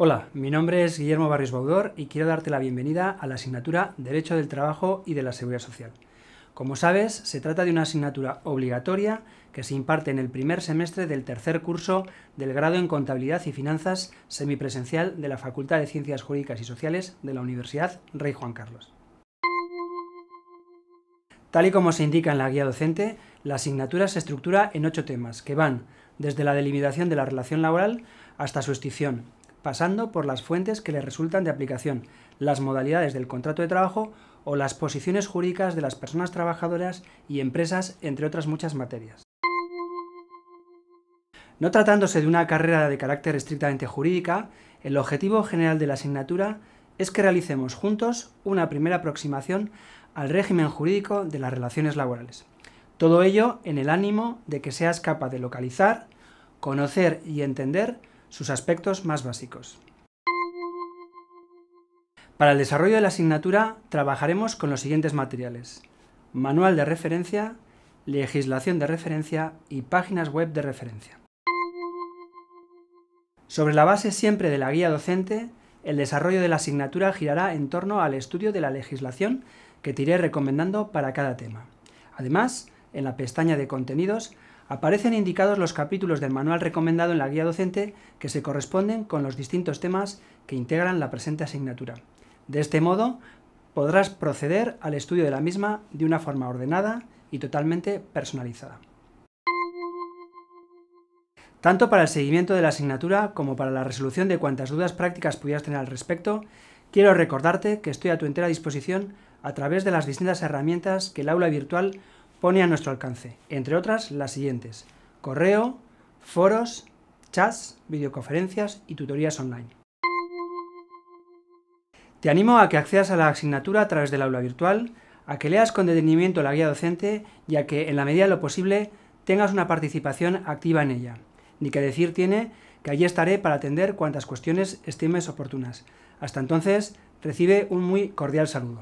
Hola, mi nombre es Guillermo Barrios Baudor y quiero darte la bienvenida a la asignatura Derecho del Trabajo y de la Seguridad Social. Como sabes, se trata de una asignatura obligatoria que se imparte en el primer semestre del tercer curso del grado en Contabilidad y Finanzas semipresencial de la Facultad de Ciencias Jurídicas y Sociales de la Universidad Rey Juan Carlos. Tal y como se indica en la guía docente, la asignatura se estructura en ocho temas que van desde la delimitación de la relación laboral hasta su extinción, pasando por las fuentes que le resultan de aplicación, las modalidades del contrato de trabajo o las posiciones jurídicas de las personas trabajadoras y empresas, entre otras muchas materias. No tratándose de una carrera de carácter estrictamente jurídica, el objetivo general de la asignatura es que realicemos juntos una primera aproximación al régimen jurídico de las relaciones laborales. Todo ello en el ánimo de que seas capaz de localizar, conocer y entender sus aspectos más básicos. Para el desarrollo de la asignatura trabajaremos con los siguientes materiales. Manual de referencia, legislación de referencia y páginas web de referencia. Sobre la base siempre de la guía docente, el desarrollo de la asignatura girará en torno al estudio de la legislación que te iré recomendando para cada tema. Además, en la pestaña de contenidos, aparecen indicados los capítulos del manual recomendado en la guía docente que se corresponden con los distintos temas que integran la presente asignatura. De este modo, podrás proceder al estudio de la misma de una forma ordenada y totalmente personalizada. Tanto para el seguimiento de la asignatura como para la resolución de cuantas dudas prácticas pudieras tener al respecto, quiero recordarte que estoy a tu entera disposición a través de las distintas herramientas que el aula virtual pone a nuestro alcance, entre otras las siguientes, correo, foros, chats, videoconferencias y tutorías online. Te animo a que accedas a la asignatura a través del aula virtual, a que leas con detenimiento la guía docente y a que, en la medida de lo posible, tengas una participación activa en ella. Ni que decir tiene que allí estaré para atender cuantas cuestiones estimes oportunas. Hasta entonces, recibe un muy cordial saludo.